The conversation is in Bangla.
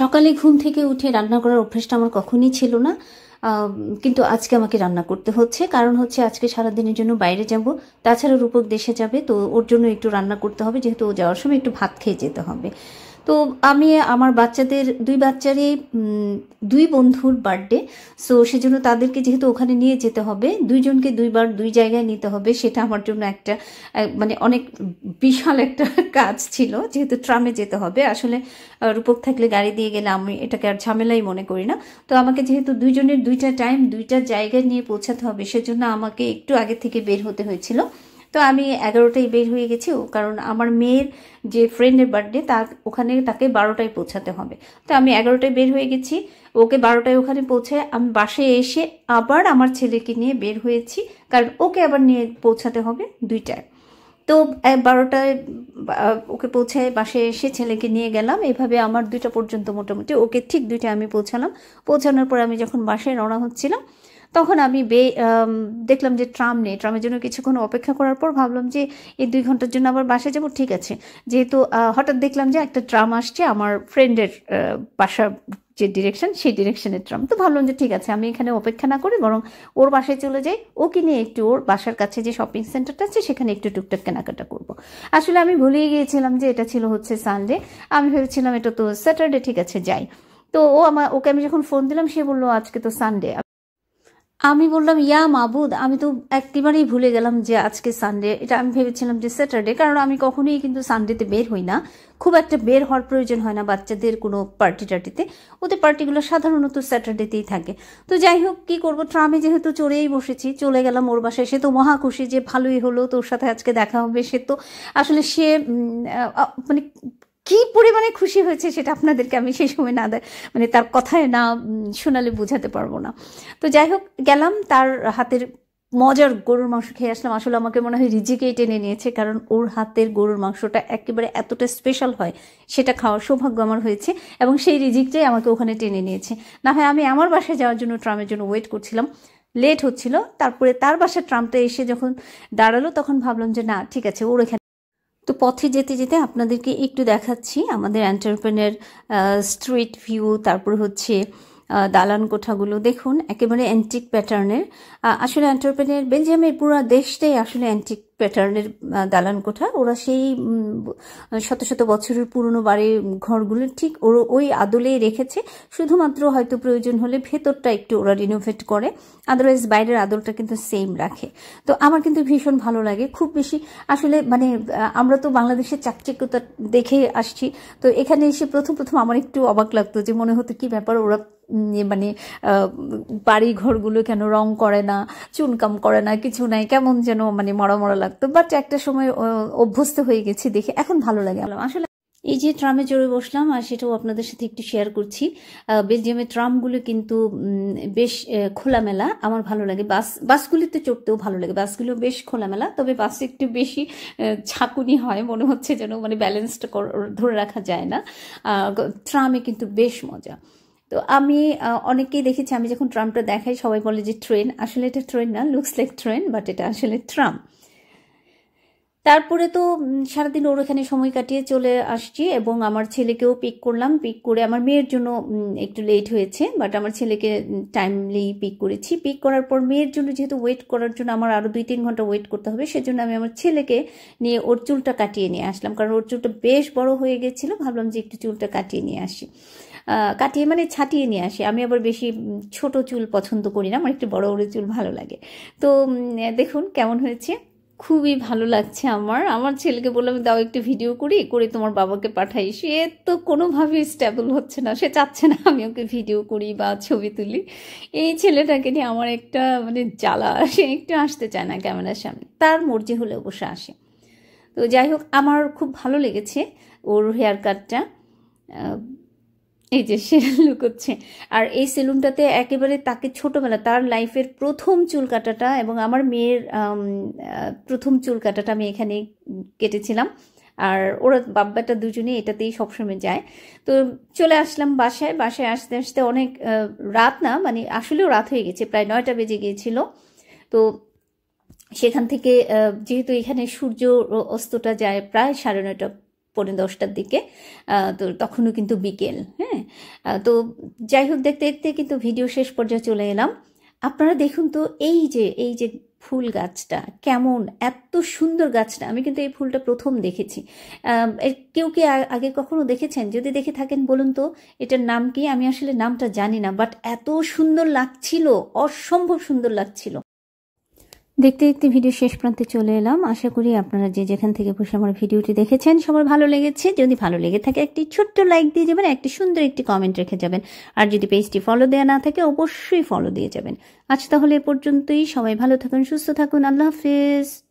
সকালে ঘুম থেকে উঠে রান্না করার অভ্যেসটা আমার কখনই ছিল না কিন্তু আজকে আমাকে রান্না করতে হচ্ছে কারণ হচ্ছে আজকে সারাদিনের জন্য বাইরে যাব তাছাড়া রূপক দেশে যাবে তো ওর জন্য একটু রান্না করতে হবে যেহেতু ও যাওয়ার সময় একটু ভাত খেয়ে যেতে হবে তো আমি আমার বাচ্চাদের দুই বাচ্চারই দুই বন্ধুর বার্থডে সো সেজন্য তাদেরকে যেহেতু ওখানে নিয়ে যেতে হবে দুইজনকে দুইবার দুই জায়গায় নিতে হবে সেটা আমার জন্য একটা মানে অনেক বিশাল একটা কাজ ছিল যেহেতু ট্রামে যেতে হবে আসলে রূপক থাকলে গাড়ি দিয়ে গেলে আমি এটাকে আর ঝামেলাই মনে করি না তো আমাকে যেহেতু দুইজনের দুইটা টাইম দুইটা জায়গায় নিয়ে পৌঁছাতে হবে সেজন্য আমাকে একটু আগে থেকে বের হতে হয়েছিল তো আমি এগারোটায় বের হয়ে গেছি কারণ আমার মেয়ের যে ফ্রেন্ডের বার্থডে তার ওখানে তাকে বারোটায় পৌঁছাতে হবে তো আমি এগারোটায় বের হয়ে গেছি ওকে বারোটায় ওখানে পৌঁছে আমি বাসে এসে আবার আমার ছেলেকে নিয়ে বের হয়েছি কারণ ওকে আবার নিয়ে পৌঁছাতে হবে দুইটায় তো বারোটায় ওকে পৌঁছে বাসে এসে ছেলেকে নিয়ে গেলাম এভাবে আমার দুইটা পর্যন্ত মোটামুটি ওকে ঠিক দুইটা আমি পৌঁছালাম পৌঁছানোর পর আমি যখন বাসে রওনা হচ্ছিলাম তখন আমি বে দেখলাম যে ট্রাম নেই ট্রামের জন্য কিছুক্ষণ অপেক্ষা করার পর ভাবলাম যে এই দুই ঘন্টার জন্য আবার বাসা যাব ঠিক আছে যেহেতু হঠাৎ দেখলাম যে একটা ট্রাম আসছে আমার ফ্রেন্ডের বাসা যে ডিরেকশন সেই ডিরেকশনের ট্রাম তো ভাবলাম যে ঠিক আছে আমি এখানে অপেক্ষা না করি বরং ওর বাসায় চলে যাই ও কিনে একটু ওর বাসার কাছে যে শপিং সেন্টারটা আছে সেখানে একটু টুকটাক কেনাকাটা করব আসলে আমি ভুলেই গিয়েছিলাম যে এটা ছিল হচ্ছে সানডে আমি ভেবেছিলাম এটা তো স্যাটারডে ঠিক আছে যাই তো ও আমার ওকে আমি যখন ফোন দিলাম সে বললো আজকে তো সানডে আমি বললাম ইয়া মাবুদ আমি তো একেবারেই ভুলে গেলাম যে আজকে সানডে এটা আমি ভেবেছিলাম যে স্যাটারডে কারণ আমি কখনোই কিন্তু সানডেতে বের হই না খুব একটা বের হওয়ার প্রয়োজন হয় না বাচ্চাদের কোনো পার্টি টার্টিতে ওদের পার্টিগুলো সাধারণত স্যাটারডেতেই থাকে তো যাই হোক কী করবো ট্রামে যেহেতু চড়েই বসেছি চলে গেলাম ওর বাসায় সে তো মহাখুশি যে ভালোই হলো তোর সাথে আজকে দেখা হবে সে তো আসলে সে মানে কি পরিমাণে খুশি হয়েছে সেটা আপনাদেরকে আমি সেই সময় না মানে তার কথায় না শোনালে বোঝাতে পারবো না তো যাই হোক গেলাম তার হাতের মজার গরুর মাংস খেয়ে আসলাম আসলে আমাকে মনে হয় রিজিকেই টেনে নিয়েছে কারণ ওর হাতের গরুর মাংসটা একেবারে এতটা স্পেশাল হয় সেটা খাওয়ার সৌভাগ্য আমার হয়েছে এবং সেই রিজিকটাই আমাকে ওখানে টেনে নিয়েছে না হয় আমি আমার বাসায় যাওয়ার জন্য ট্রামের জন্য ওয়েট করছিলাম লেট হচ্ছিল তারপরে তার বাসায় ট্রামটা এসে যখন দাঁড়ালো তখন ভাবলাম যে না ঠিক আছে ওর এখানে তো পথে যেতে যেতে আপনাদেরকে একটু দেখাচ্ছি আমাদের অ্যান্টারপ্রেনের স্ট্রিট ভিউ তারপর হচ্ছে দালান কোঠাগুলো দেখুন একেবারে অ্যান্টিক প্যাটার্নের আসলে অ্যান্টারপ্রেনের বেলজিয়ামের পুরো দেশটাই আসলে অ্যান্টিক প্যাটার্নের দালান কোঠা ওরা সেই শত শত বছরের পুরনো বাড়ির ঘরগুলো ঠিক ওর ওই আদলেই রেখেছে শুধুমাত্র হয়তো প্রয়োজন হলে ভেতরটা একটু ওরা রিনোভেট করে আদারওয়াইজ বাইরের আদলটা কিন্তু সেম রাখে তো আমার কিন্তু ভীষণ ভালো লাগে খুব বেশি আসলে মানে আমরা তো বাংলাদেশের চাকচিক্যতা দেখে আসছি তো এখানে এসে প্রথম প্রথম আমার একটু অবাক লাগতো যে মনে হতো কি ব্যাপার ওরা মানে বাড়ি ঘরগুলো কেন রং করে না চুনকাম করে না কিছু নাই কেমন যেন মানে মরা মরা লাগতো বাট একটা সময় অভ্যস্ত হয়ে গেছি দেখে এখন ভালো লাগে আসলে এই যে ট্রামে চড়ে বসলাম আর সেটাও আপনাদের সাথে একটু শেয়ার করছি বেলজিয়ামের ট্রামগুলো কিন্তু বেশ খোলামেলা আমার ভালো লাগে বাস বাসগুলিতে চড়তেও ভালো লাগে বাসগুলো বেশ খোলামেলা তবে বাসে একটু বেশি ছাকুনি হয় মনে হচ্ছে যেন মানে ব্যালেন্সটা ধরে রাখা যায় না ট্রামে কিন্তু বেশ মজা তো আমি অনেকেই দেখেছি আমি যখন ট্রামটা দেখাই সবাই বলে যে ট্রেন আসলে এটা ট্রেন না লুকস লাইক ট্রেন বাট এটা আসলে ট্রাম তারপরে তো সারাদিন ওর ওখানে সময় কাটিয়ে চলে আসছি এবং আমার ছেলেকেও পিক করলাম পিক করে আমার মেয়ের জন্য একটু লেট হয়েছে বাট আমার ছেলেকে টাইমলি পিক করেছি পিক করার পর মেয়ের জন্য যেহেতু ওয়েট করার জন্য আমার আরও দুই তিন ঘন্টা ওয়েট করতে হবে সেজন্য আমি আমার ছেলেকে নিয়ে ওর চুলটা কাটিয়ে নিয়ে আসলাম কারণ ওর চুলটা বেশ বড় হয়ে গেছিলো ভাবলাম যে একটু চুলটা কাটিয়ে নিয়ে আসি কাটিয়ে মানে ছাটিয়ে নিয়ে আসি আমি আবার বেশি ছোট চুল পছন্দ করি না আমার একটু বড় বড় চুল ভালো লাগে তো দেখুন কেমন হয়েছে খুবই ভালো লাগছে আমার আমার ছেলেকে বললাম দাও একটু ভিডিও করি করে তোমার বাবাকে পাঠাই সে তো কোনোভাবেই স্ট্যাবল হচ্ছে না সে চাচ্ছে না আমি ওকে ভিডিও করি বা ছবি তুলি এই ছেলেটাকে নিয়ে আমার একটা মানে জ্বালা সে একটু আসতে চায় না ক্যামেরার সামনে তার মর্জি হলে অবশ্য আসে তো যাই হোক আমার খুব ভালো লেগেছে ওর হেয়ার কাটটা এই যে সে লুকোচ্ছে আর এই সেলুনটাতে একেবারে তাকে ছোটবেলা তার লাইফের প্রথম চুল কাটাটা এবং আমার মেয়ের প্রথম চুল কাটাটা আমি এখানে কেটেছিলাম আর ওরা বাব্বাটা দুজনে এটাতেই সবসময় যায় তো চলে আসলাম বাসায় বাসায় আসতে আসতে অনেক রাত না মানে আসলেও রাত হয়ে গেছে প্রায় নয়টা বেজে গিয়েছিল তো সেখান থেকে যেহেতু এখানে সূর্য অস্তটা যায় প্রায় সাড়ে নয়টা পৌনে দশটার দিকে তো তখনও কিন্তু বিকেল হ্যাঁ তো যাই হোক দেখতে দেখতে কিন্তু ভিডিও শেষ পর্যায়ে চলে এলাম আপনারা দেখুন তো এই যে এই যে ফুল গাছটা কেমন এত সুন্দর গাছটা আমি কিন্তু এই ফুলটা প্রথম দেখেছি কেউ কি আগে কখনো দেখেছেন যদি দেখে থাকেন বলুন তো এটার নাম কি আমি আসলে নামটা জানি না বাট এত সুন্দর লাগছিল অসম্ভব সুন্দর লাগছিল দেখতে দেখতে ভিডিও শেষ প্রান্তে চলে এলাম আশা করি আপনারা যে যেখান থেকে বসে আমার ভিডিওটি দেখেছেন সবার ভালো লেগেছে যদি ভালো লেগে থাকে একটি ছোট্ট লাইক দিয়ে যাবেন একটি সুন্দর একটি কমেন্ট রেখে যাবেন আর যদি পেজটি ফলো দেওয়া না থাকে অবশ্যই ফলো দিয়ে যাবেন আজ তাহলে এ পর্যন্তই সবাই ভালো থাকুন সুস্থ থাকুন আল্লাহ হাফিজ